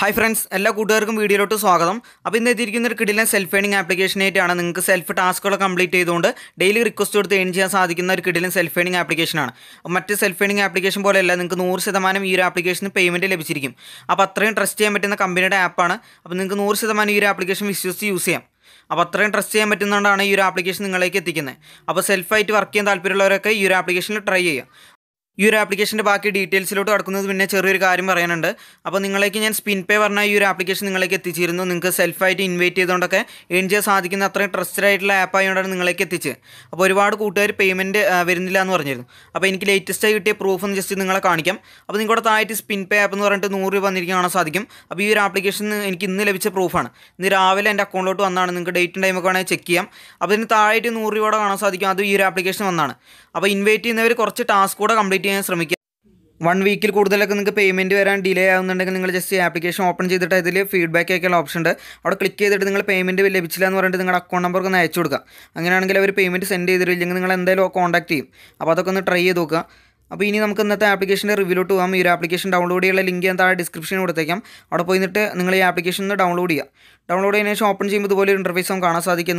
hi friends എല്ലാ കൂട്ടുകാർക്കും വീഡിയോയിലോട്ട് സ്വാഗതം അപ്പോൾ ഇന്ന് എത്തിയിരിക്കുന്ന ഒരു കിടിലൻ സെൽഫ് ഏണിംഗ് ആയിട്ടാണ് നിങ്ങൾക്ക് സെൽഫ് ടാസ്കുകൾ കംപ്ലീറ്റ് ചെയ്തുകൊണ്ട് ഡെയിലി റിക്വസ്റ്റ് കൊടുത്ത് ഏൺ ചെയ്യാൻ സാധിക്കുന്ന ഒരു കിടിലൻ സെൽഫ് ഏണിംഗ് ആപ്ലിക്കേഷനാണ് മറ്റ് സെൽഫ് ഏണിംഗ് ആപ്ലിക്കേഷൻ പോലെയല്ല നിങ്ങൾക്ക് നൂറ് ശതമാനം ഈ ഒരു ആപ്ലിക്കേഷന് പേയ്മെൻറ്റ് ലഭിച്ചിരിക്കും അപ്പോൾ അത്രയും ട്രസ്റ്റ് ചെയ്യാൻ പറ്റുന്ന കമ്പനിയുടെ ആപ്പാണ് അപ്പോൾ നിങ്ങൾക്ക് നൂറ് ശതമാനം ഈ ഒരു ആപ്ലിക്കേഷൻ വിശ്വസിച്ച് യൂസ് ചെയ്യാം അപ്പോൾ അത്രയും ട്രസ്റ്റ് ചെയ്യാൻ പറ്റുന്നതുകൊണ്ടാണ് ഈ ഒരു ആപ്ലിക്കേഷൻ നിങ്ങളേക്ക് എത്തിക്കുന്നത് അപ്പോൾ സെൽഫായിട്ട് വർക്ക് ചെയ്യാൻ താല്പര്യമുള്ളവരൊക്കെ ഈ ഒരു ആപ്ലിക്കേഷനിൽ ട്രൈ ചെയ്യുക ഈ ഒരു ആപ്ലിക്കേഷൻ്റെ ബാക്കി ഡീറ്റെയിൽസിലോട്ട് കടക്കുന്നത് പിന്നെ ചെറിയൊരു കാര്യം പറയാനുണ്ട് അപ്പോൾ നിങ്ങളേക്ക് ഞാൻ സ്പിൻ പേ പറഞ്ഞാൽ ഈ ഒരു ആപ്ലിക്കേഷൻ നിങ്ങളേക്ക് എത്തിച്ചിരുന്നു നിങ്ങൾക്ക് സെൽഫായിട്ട് ഇൻവൈറ്റ് ചെയ്തുകൊണ്ടൊക്കെ ഏൺ ചെയ്യാൻ സാധിക്കുന്ന അത്രയും ട്രസ്റ്റഡ് ആയിട്ടുള്ള ആപ്പ് ആയതുകൊണ്ടാണ് നിങ്ങളേക്ക് എത്തിച്ച് അപ്പോൾ ഒരുപാട് കൂട്ടുകാർ പേയ്മെൻറ്റ് വരുന്നില്ല എന്ന് പറഞ്ഞിരുന്നു അപ്പോൾ എനിക്ക് ലേറ്റസ്റ്റായി കിട്ടിയ പ്രൂഫ് ഒന്ന് ജസ്റ്റ് നിങ്ങളെ കാണിക്കാം അപ്പോൾ നിങ്ങളുടെ താഴ്ത്തി സ്പിൻ പേ ആപ്പ് എന്ന് പറഞ്ഞിട്ട് നൂറ് രൂപ വന്നിരിക്കാൻ കാണാൻ സാധിക്കും അപ്പോൾ ഈ ഒരു ആപ്ലിക്കേഷൻ എനിക്ക് ഇന്ന് ലഭിച്ച പ്രൂഫാണ് ഇന്ന് രാവിലെ എൻ്റെ അക്കൗണ്ടിലോട്ട് വന്നാണ് നിങ്ങൾക്ക് ഡേറ്റും ടൈമൊക്കെ വേണമെങ്കിൽ ചെക്ക് ചെയ്യാം അപ്പോൾ ഇതിന് താഴായിട്ട് നൂറ് രൂപയോടെ കാണാൻ സാധിക്കും അത് ഈ ഒരു ആപ്ലിക്കേഷൻ വന്നാണ് അപ്പോൾ ഇൻവൈറ്റ് ചെയ്യുന്നവർ കുറച്ച് ടാസ്ക് കൂടെ കംപ്ലീറ്റ് ചെയ്യാൻ ശ്രമിക്കുക വൺ വീക്കിൽ കൂടുതലൊക്കെ നിങ്ങൾക്ക് പേയ്മെൻറ്റ് വരാൻ ഡിലേ ആകുന്നുണ്ടെങ്കിൽ നിങ്ങൾ ജസ്റ്റ് ആപ്ലിക്കേഷൻ ഓപ്പൺ ചെയ്തിട്ട് അതിൽ ഫീഡ്ബാക്ക് അയക്കാൻ ഓപ്ഷൻ ഉണ്ട് അവിടെ ക്ലിക്ക് ചെയ്തിട്ട് നിങ്ങൾ പേയ്മെൻറ്റ് ലഭിച്ചില്ല എന്ന് പറഞ്ഞിട്ട് നിങ്ങളുടെ അക്കൗണ്ട് നമ്പർ ഒന്ന് അയച്ചു കൊടുക്കുക അങ്ങനെയാണെങ്കിൽ അവർ പേയ്മെൻറ്റ് സെൻഡ് ചെയ്തിട്ടില്ലെങ്കിൽ നിങ്ങൾ എന്തായാലും കോൺടാക്ട് ചെയ്യും അപ്പോൾ അതൊക്കെ ഒന്ന് ട്രൈ ചെയ്ത് നോക്കുക അപ്പോൾ ഇനി നമുക്ക് ഇന്നത്തെ ആപ്ലിക്കേഷൻ്റെ റിവ്യൂലോട്ട് പോകാം ഈ ഒരു ആപ്ലിക്കേഷൻ ഡൗൺലോഡ് ചെയ്യാനുള്ള ലിങ്ക് ഞാൻ താഴെ ഡിസ്ക്രിപ്ഷനിൽ കൊടുത്തേക്കാം അവിടെ പോയിട്ട് നിങ്ങൾ ഈ ആപ്ലിക്കേഷൻ ഒന്ന് ഡൗൺലോഡ് ചെയ്യുക ഡൗൺലോഡ് ചെയ്യുന്ന ശേഷം ഓപ്പൺ ചെയ്യുമ്പോൾ ഇതുപോലെ ഒരു ഇൻ്റർഫേസ് ഫോം കാണാൻ സാധിക്കും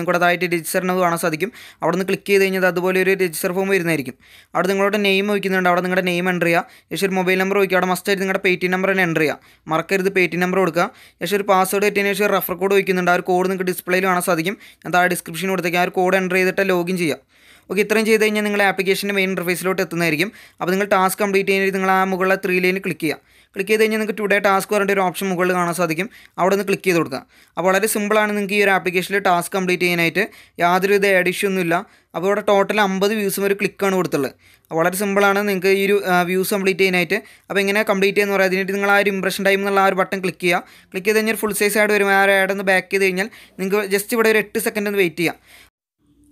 രജിസ്റ്റർ എന്നത് കാണാൻ സാധിക്കും അവിടെ നിന്ന് ക്ലിക്ക് ചെയ്ത് കഴിഞ്ഞാൽ അതുപോലെ ഒരു രജിസ്റ്റർ ഫോം വരുന്നതായിരിക്കും അവിടെ നിങ്ങളുടെ നെയിം വയ്ക്കുന്നുണ്ട് അവിടെ നിങ്ങളുടെ നെയിം എൻ്റർ ചെയ്യുക ശേഷം ഒരു മൊബൈൽ നമ്പർ വയ്ക്കുക അവിടെ മസ്റ്റായിട്ട് നിങ്ങളുടെ പേ ടി നമ്പർ തന്നെ എൻ്റർ ചെയ്യുക മറക്കരുത് പേ ടി നമ്പർ കൊടുക്കുക ശേഷം ഒരു പാസ്വേഡ് കിട്ടിയതിന് ശേഷം റെഫർ കോഡ് വയ്ക്കുന്നുണ്ട് ആ ഒരു കോഡ് നിങ്ങൾക്ക് ഡിസ്പ്ലേയിൽ കാണാൻ സാധിക്കും ഞാൻ താഴെ ഡിസ്ക്രിപ്ഷനിൽ കൊടുത്തേക്കാം ആ ഒരു കോഡ് എൻ്റർ ചെയ്തിട്ട് ലോഗിൻ ചെയ്യുക ഓക്കെ ഇത്രയും ചെയ്ത് കഴിഞ്ഞാൽ നിങ്ങളുടെ ആപ്ലിക്കേഷൻ്റെ മെയിൻ ഇൻ്റർഫേസിലോട്ട് എത്തുന്നതായിരിക്കും അപ്പോൾ നിങ്ങൾ ടാസ്ക് കംപ്ലീറ്റ് ചെയ്ത് നിങ്ങൾ ആ മുകളിലെ ത്രീ ലൈൻ ക്ലിക്ക് ചെയ്യുക ക്ലിക്ക് ചെയ്ത് കഴിഞ്ഞാൽ നിങ്ങൾക്ക് ടുഡേ ടാസ്ക് പറഞ്ഞിട്ട് ഒരു ഓപ്ഷൻ മുകളിൽ കാണാൻ സാധിക്കും അവിടെ നിന്ന് ക്ലിക്ക് ചെയ്ത് കൊടുക്കുക അപ്പോൾ വളരെ സിമ്പിളാണ് നിങ്ങൾക്ക് ഈ ഒരു ആപ്ലിക്കേഷനിൽ ടാസ്ക് കംപ്ലീറ്റ് ചെയ്യാനായിട്ട് യാതൊരുവിധ ആഡ് ഇഷ്യൂ ഒന്നുമില്ല അപ്പോൾ ഇവിടെ ടോട്ടൽ അമ്പത് വ്യൂസും ഒരു ക്ലിക്കാണ് കൊടുത്തുള്ളത് വളരെ സിമ്പിളാണ് നിങ്ങൾക്ക് ഈ ഒരു വ്യൂസ് കംപ്ലീറ്റ് ചെയ്യാനായിട്ട് അപ്പോൾ എങ്ങനെ കംപ്ലീറ്റ് ചെയ്യുന്ന പറയാം അതിനായിട്ട് നിങ്ങൾ ആ ഒരു ഇംപ്രഷൻ ടൈം എന്നുള്ള ആ ഒരു ബട്ടൺ ക്ലിക്ക് ചെയ്യുക ക്ലിക്ക് ചെയ്ത് കഴിഞ്ഞാൽ ഫുൾ സൈസ് ആഡ് വരും ആ ഒരു ആഡ് ഒന്ന് ബാക്ക് ചെയ്ത് കഴിഞ്ഞാൽ നിങ്ങൾക്ക് ജസ്റ്റ് ഇവിടെ ഒരു എട്ട് സെക്കൻഡ് ഒന്ന് വെയിറ്റ് ചെയ്യാം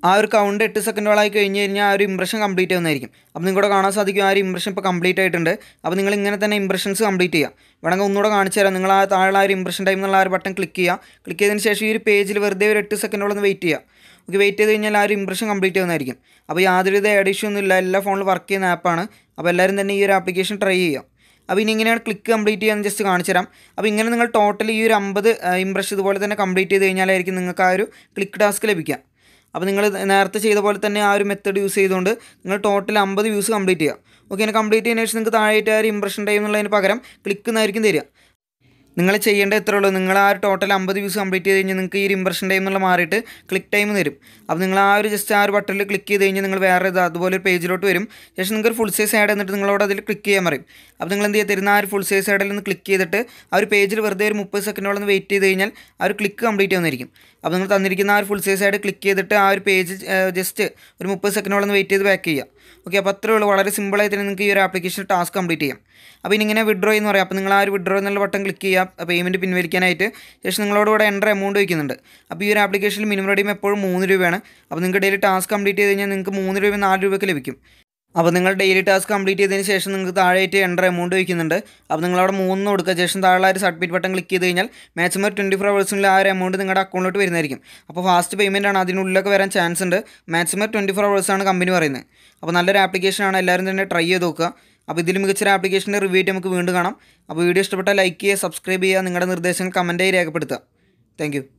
ആ ഒരു കൗണ്ട് എട്ട് സെക്കൻഡുകളായി കഴിഞ്ഞ് കഴിഞ്ഞാൽ ആ ഒരു ഇംപ്രഷൻ കംപ്ലീറ്റ് ആവുന്നതായിരിക്കും അപ്പോൾ നിങ്ങളുടെ കാണാൻ സാധിക്കും ആ ഒരു ഇംപ്രഷൻ ഇപ്പോൾ കംപ്ലീറ്റ് ആയിട്ടുണ്ട് അപ്പോൾ നിങ്ങൾ ഇങ്ങനെ തന്നെ ഇംപ്രഷൻസ് കംപ്ലീറ്റ് ചെയ്യുക വേണമെങ്കിൽ ഒന്നുകൂടെ കാണിച്ചു തരാം നിങ്ങൾ ആ താഴെ ആ ഒരു ഇംപ്രഷൻ ടൈം എന്നുള്ള ആ ഒരു ബട്ടൺ ക്ലിക്ക് ചെയ്യുക ക്ലിക്ക് ചെയ്തതിന് ശേഷം ഈ ഒരു പേജിൽ വെറുതെ ഒരു എട്ട് സെക്കൻഡോളം ഒന്ന് വെയിറ്റ് ചെയ്യുക ഓക്കെ വെയിറ്റ് ചെയ്ത് കഴിഞ്ഞാൽ ആ ഒരു ഇംപ്രഷൻ കംപ്ലീറ്റ് ആവുന്നതായിരിക്കും അപ്പോൾ യാതൊരുവിധ ഒന്നും ഇല്ല എല്ലാ ഫോണിൽ വർക്ക് ചെയ്യുന്ന ആപ്പാണ് അപ്പോൾ എല്ലാവരും തന്നെ ഈ ഒരു ആപ്ലിക്കേഷൻ ട്രൈ ചെയ്യുക അപ്പോൾ ഇനി ഇങ്ങനെയാണ് ക്ലിക്ക് കംപ്ലീറ്റ് ചെയ്യാൻ ജസ്റ്റ് കാണിച്ചു തരാം അപ്പോൾ ഇങ്ങനെ നിങ്ങൾ ടോട്ടൽ ഈ ഒരു അമ്പത് ഇംപ്രഷൻ ഇതുപോലെ തന്നെ കംപ്ലീറ്റ് ചെയ്ത് കഴിഞ്ഞാലായിരിക്കും നിങ്ങൾക്ക് ആ ഒരു ക്ലിക്ക് ടാസ്ക് ലഭിക്കുക അപ്പോൾ നിങ്ങൾ നേരത്തെ ചെയ്ത പോലെ തന്നെ ആ ഒരു മെത്തേഡ് യൂസ് ചെയ്തുകൊണ്ട് നിങ്ങൾ ടോട്ടൽ അമ്പത് വ്യൂസ് കംപ്ലീറ്റ് ചെയ്യുക ഓക്കെ ഇനി കംപ്ലീറ്റ് ചെയ്യുന്ന ശേഷം നിങ്ങൾക്ക് താഴെയായിട്ട് ആ ഒരു ഇംപ്രഷൻ ടൈം എന്നുള്ളതിന് പകരം ക്ലിക്ക് എന്നായിരിക്കും തരിക നിങ്ങൾ ചെയ്യേണ്ട എത്ര ഉള്ളൂ നിങ്ങൾ ആ ഒരു ടോട്ടൽ അമ്പത് വ്യൂസ് കംപ്ലീറ്റ് ചെയ്ത് കഴിഞ്ഞാൽ നിങ്ങൾക്ക് ഈ ഒരു ഇംപ്രഷൻ ടൈം എന്നുള്ള മാറിയിട്ട് ക്ലിക്ക് ടൈം തരും അപ്പോൾ നിങ്ങൾ ആ ഒരു ജസ്റ്റ് ആ ഒരു ബട്ടണിൽ ക്ലിക്ക് ചെയ്ത് കഴിഞ്ഞാൽ നിങ്ങൾ വേറെ ഇത് അതുപോലെ ഒരു പേജിലോട്ട് വരും ശേഷം നിങ്ങൾക്ക് ഫുൾ സൈസ് ആഡ് എന്നിട്ട് നിങ്ങളോട് അതിൽ ക്ലിക്ക് ചെയ്യാൻ പറയും അപ്പോൾ നിങ്ങൾ എന്ത് ചെയ്യുക തരുന്ന ആ ഒരു ഫുൾ സൈസ് ആഡിൽ നിന്ന് ക്ലിക്ക് ചെയ്തിട്ട് ആ ഒരു പേജിൽ വെറുതെ ഒരു മുപ്പത് സെക്കൻഡോളം വെയിറ്റ് ചെയ്ത് കഴിഞ്ഞാൽ ആ ഒരു ക്ലിക്ക് കംപ്ലീറ്റ് വന്നിരിക്കും അപ്പോൾ നിങ്ങൾ തന്നിരിക്കുന്ന ആ ഒരു ഫുൾ സൈസ് ആഡ് ക്ലിക്ക് ചെയ്തിട്ട് ആ ഒരു പേജ് ജസ്റ്റ് ഒരു മുപ്പത് സെക്കൻഡോളം വെയിറ്റ് ചെയ്ത് ബാക്ക് ചെയ്യുക ഓക്കെ അപ്പോൾ അത്രേ ഉള്ളൂ വളരെ സിമ്പിളായി തന്നെ നിങ്ങൾക്ക് ഈ ഒരു ആപ്ലിക്കേഷൻ ടാസ്ക് കംപ്ലീറ്റ് ചെയ്യാം അപ്പോൾ ഇനി ഇങ്ങനെ വിഡ്രോ എന്ന് പറയാം അപ്പോൾ നിങ്ങൾ ആ ഒരു വിഡ്രോ എന്നുള്ള ബട്ടൺ ക്ലിക്ക് ചെയ്യുക പേയ്മെൻറ്റ് പിൻവലിക്കാനായിട്ട് ശേഷം നിങ്ങളോട് ഇവിടെ എൻ്റർ എമൗണ്ട് വയ്ക്കുന്നുണ്ട് അപ്പോൾ ഈ ഒരു ആപ്ലിക്കേഷനിൽ മിനിമം റെഡീം എപ്പോഴും മൂന്ന് രൂപയാണ് അപ്പോൾ നിങ്ങൾക്ക് ഡെയിലി ടാസ്ക് കംപ്ലീറ്റ് ചെയ്ത് കഴിഞ്ഞാൽ നിങ്ങൾക്ക് മൂന്ന് രൂപ നാല് രൂപയ്ക്ക് ലഭിക്കും അപ്പോൾ നിങ്ങൾ ഡെയിലി ടാസ്ക് കംപ്ലീറ്റ് ചെയ്തതിന് ശേഷം നിങ്ങൾക്ക് താഴെയായിട്ട് എൻ്റർ എമൗണ്ട് വയ്ക്കുന്നുണ്ട് അപ്പോൾ നിങ്ങൾ അവിടെ മൂന്ന് കൊടുക്കുക ശേഷം താഴെ ഒരു സബ്മിറ്റ് ബട്ടൺ ക്ലിക്ക് ചെയ്ത് കഴിഞ്ഞാൽ മാക്സിമം ട്വൻറ്റി ഫോർ ഹവേഴ്സിനുള്ള ആ ഒരു എമൗണ്ട് നിങ്ങളുടെ അക്കൗണ്ടിലോട്ട് വരുന്നതായിരിക്കും അപ്പോൾ ഫാസ്റ്റ് പേയ്മെൻ്റ് ആണ് അതിനുള്ളിലൊക്കെ വരാൻ ചാൻസ് ഉണ്ട് മാക്സിമം ട്വൻറ്റി ഫോർ ഹവേഴ്സാണ് കമ്പനി പറയുന്നത് അപ്പോൾ നല്ലൊരു ആപ്ലിക്കേഷനാണ് എല്ലാവരും തന്നെ ട്രൈ ചെയ്ത് നോക്കുക അപ്പോൾ ഇതിൽ മികച്ചൊരു ആപ്ലിക്കേഷൻ്റെ റിവ്യൂ ആയിട്ട് നമുക്ക് വീണ്ടും കാണാം അപ്പോൾ വീഡിയോ ഇഷ്ടപ്പെട്ടാൽ ലൈക്ക് ചെയ്യുക സബ്സ്ക്രൈബ് ചെയ്യുക നിങ്ങളുടെ നിർദ്ദേശങ്ങൾ കമൻറ്റായി രേഖപ്പെടുത്തുക താങ്ക്